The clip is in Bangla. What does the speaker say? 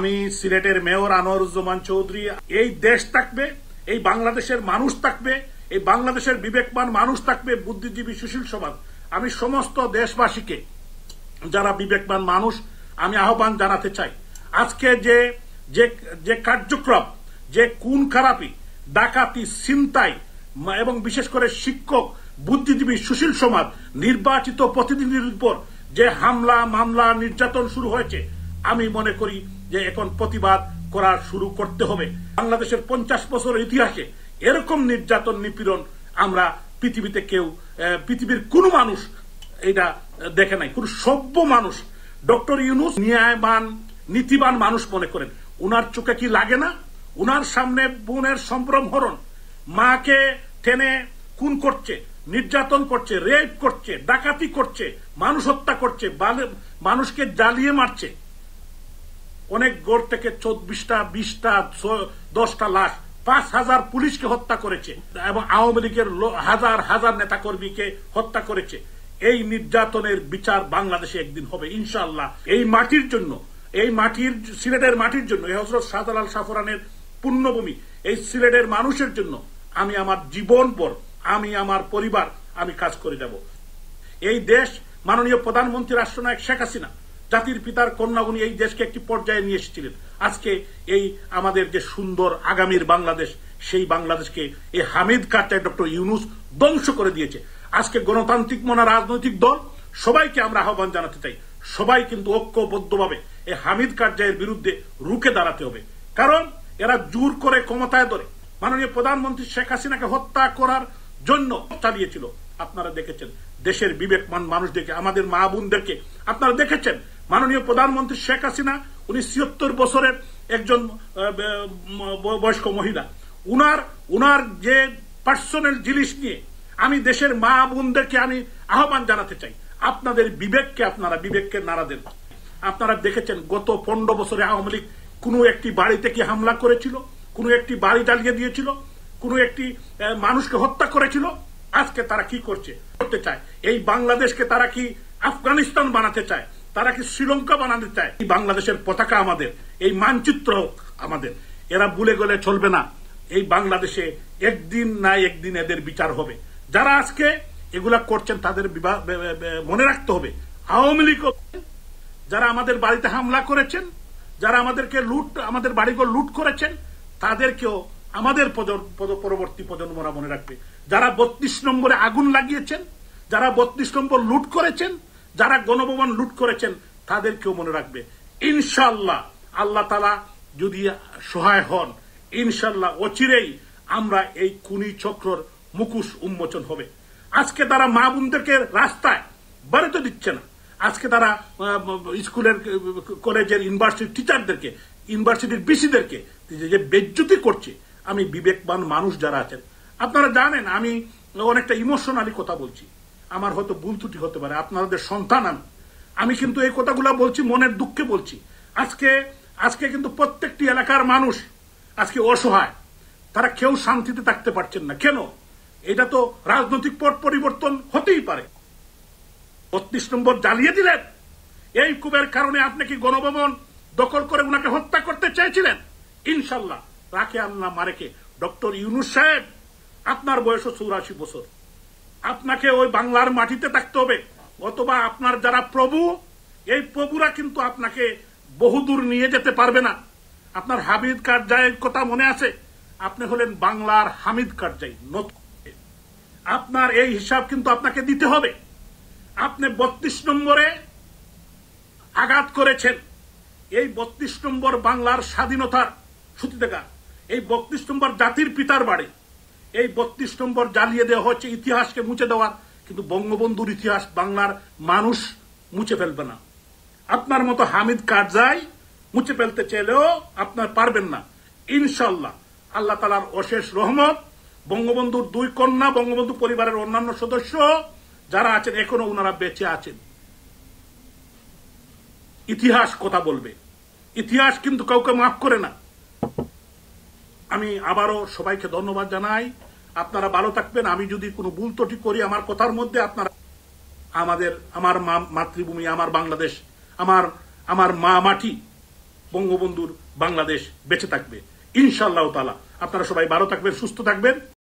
আমি সিলেটের মেয়র আনোয়ারুজ্জামান চৌধুরী এই দেশ থাকবে এই বাংলাদেশের মানুষ থাকবে এই বাংলাদেশের বিবেকবান মানুষ থাকবে বুদ্ধিজীবী সুশীল সমাজ আমি সমস্ত দেশবাসীকে যারা বিবেকবান মানুষ আমি আহ্বান জানাতে চাই আজকে যে যে কার্যক্রম যে কোন খারাপি ডাকাতি ছিনতাই এবং বিশেষ করে শিক্ষক বুদ্ধিজীবী সুশীল সমাজ নির্বাচিত প্রতিনিধির উপর যে হামলা মামলা নির্যাতন শুরু হয়েছে আমি মনে করি যে এখন প্রতিবাদ করা শুরু করতে হবে বাংলাদেশের পঞ্চাশ বছরের ইতিহাসে এরকম নির্যাতন নিপীড়ন আমরা পৃথিবীতে কেউ পৃথিবীর কোন মানুষ এটা দেখে নাই কোনো সভ্য মানুষ ডক্টর ইউনুস ন্যায়বান নীতিবান মানুষ মনে করেন উনার চোখে কি লাগে না উনার সামনে বোনের সম্ভ্রম হরণ মাকে টেনে খুন করছে নির্যাতন করছে রেপ করছে ডাকাতি করছে মানুষ হত্যা করছে মানুষকে জ্বালিয়ে মারছে অনেক গোড় থেকে চব্বিশটা বিশটা দশটা লাখ পাঁচ হাজার পুলিশকে হত্যা করেছে এবং আওয়ামী লীগের হাজার হাজার নেতা কর্মীকে হত্যা করেছে এই নির্যাতনের বিচার বাংলাদেশে একদিন হবে ইনশাল্লাহ এই মাটির জন্য এই মাটির সিলেটের মাটির জন্য হজরত শাহজালাল সাফরানের পুণ্যভূমি এই সিলেটের মানুষের জন্য আমি আমার জীবন পর আমি আমার পরিবার আমি কাজ করে যাব এই দেশ মাননীয় প্রধানমন্ত্রী রাষ্ট্রনায়ক শেখ হাসিনা জাতির পিতার কন্যাগুনি এই দেশকে একটি পর্যায়ে নিয়ে এসেছিলেন আজকে এই আমাদের যে সুন্দর আগামীর বাংলাদেশ সেই বাংলাদেশকে এই হামিদ কারটায় ডক্টর ইউনুস ধ্বংস করে দিয়েছে আজকে গণতান্ত্রিক মনে রাজনৈতিক দল সবাইকে আমরা আহ্বান জানাতে চাই সবাই কিন্তু ঐক্যবদ্ধভাবে এই হামিদ কারজাইয়ের বিরুদ্ধে রুখে দাঁড়াতে হবে কারণ এরা জোর করে ক্ষমতায় ধরে মাননীয় প্রধানমন্ত্রী শেখ হাসিনাকে হত্যা করার জন্য চালিয়েছিল আপনারা দেখেছেন দেশের বিবেকমান মানুষদেরকে আমাদের মা বোনদেরকে আপনারা দেখেছেন মাননীয় প্রধানমন্ত্রী শেখ হাসিনা উনি ছিয়ত্তর বছরের একজন বয়স্ক মহিলা উনার উনার যে পার্সোনাল জিনিস নিয়ে আমি দেশের মা বোনদেরকে আমি আহ্বান জানাতে চাই আপনাদের বিবেককে আপনারা বিবেককে নাড়া দেন আপনারা দেখেছেন গত পনেরো বছরে আওয়ামী লীগ কোন একটি বাড়িতে কি হামলা করেছিল কোন একটি বাড়ি জ্বালিয়ে দিয়েছিল কোন একটি মানুষকে হত্যা করেছিল আজকে তারা কি করছে করতে চায় এই বাংলাদেশকে তারা কি আফগানিস্তান বানাতে চায় তারা কি শ্রীলঙ্কা বানাতে চায় এই বাংলাদেশের পতাকা আমাদের এই মানচিত্র আমাদের এরা ভুলে গেলে চলবে না এই বাংলাদেশে একদিন না একদিন এদের বিচার হবে যারা আজকে এগুলা করছেন তাদের মনে রাখতে হবে আওয়ামী লীগ যারা আমাদের বাড়িতে হামলা করেছেন যারা আমাদেরকে লুট আমাদের বাড়িগুলো লুট করেছেন তাদেরকেও আমাদের পরবর্তী প্রজন্মরা মনে রাখবে যারা বত্রিশ নম্বরে আগুন লাগিয়েছেন যারা বত্রিশ নম্বর লুট করেছেন যারা গণভবন লুট করেছেন তাদেরকেও মনে রাখবে ইনশাল্লাহ আল্লাহ তালা যদি সহায় হন ইনশাল্লাহ অচিরেই আমরা এই কুনি চক্রর মুকুশ উন্মোচন হবে আজকে তারা মা বোনদেরকে রাস্তায় বাড়িতে দিচ্ছে না আজকে তারা স্কুলের কলেজের ইউনিভার্সিটির টিচারদেরকে ইউনিভার্সিটির বিসিদেরকে যে বেজ্যুতি করছে আমি বিবেকবান মানুষ যারা আছেন আপনারা জানেন আমি অনেকটা ইমোশনালি কথা বলছি আমার হয়তো ভুল ত্রুটি হতে পারে আপনাদের সন্তান আমি আমি কিন্তু এই কথাগুলো বলছি মনের দুঃখে বলছি আজকে আজকে কিন্তু প্রত্যেকটি এলাকার মানুষ আজকে অসহায় তারা কেউ শান্তিতে থাকতে পারছেন না কেন এটা তো রাজনৈতিক পট পরিবর্তন হতেই পারে বত্রিশ নম্বর জ্বালিয়ে দিলেন এই কুবের কারণে আপনি কি গণভবন দখল করে উনাকে হত্যা করতে চেয়েছিলেন ইনশাল্লাহ রাখে আল্লাহ মারেকে ডক্টর ইউনুস সাহেব আপনার বয়স চৌরাশি বছর আপনাকে ওই বাংলার মাটিতে থাকতে হবে অথবা আপনার যারা প্রভু এই প্রভুরা কিন্তু আপনাকে বহুদূর নিয়ে যেতে পারবে না আপনার হামিদ কারজাইয়ের কথা মনে আছে আপনি হলেন বাংলার হামিদ কারজাই আপনার এই হিসাব কিন্তু আপনাকে দিতে হবে আপনি বত্রিশ নম্বরে আঘাত করেছেন এই বত্রিশ নম্বর বাংলার স্বাধীনতার সুতিদেগা এই বত্রিশ নম্বর জাতির পিতার বাড়ি এই বত্রিশ নম্বর জ্বালিয়ে দেওয়া হচ্ছে ইতিহাসকে মুছে দেওয়ার কিন্তু বঙ্গবন্ধুর ইতিহাস বাংলার মানুষ মুছে ফেলবে না আপনার মতো হামিদ কারজাই মুছে ফেলতে চাইলেও আপনার পারবেন না ইনশাল্লাহ আল্লাহ তালার অশেষ রহমত বঙ্গবন্ধুর দুই কন্যা বঙ্গবন্ধু পরিবারের অন্যান্য সদস্য যারা আছেন এখনো ওনারা বেঁচে আছেন ইতিহাস কথা বলবে ইতিহাস কিন্তু কাউকে মাফ করে না আমি আবারও সবাইকে ধন্যবাদ জানাই আপনারা ভালো থাকবেন আমি যদি কোনো ভুল ত্রুটি করি আমার কথার মধ্যে আপনারা আমাদের আমার মাতৃভূমি আমার বাংলাদেশ আমার আমার মা মাটি বঙ্গবন্ধুর বাংলাদেশ বেঁচে থাকবে ইনশাল্লাহ তালা আপনারা সবাই ভালো থাকবেন সুস্থ থাকবেন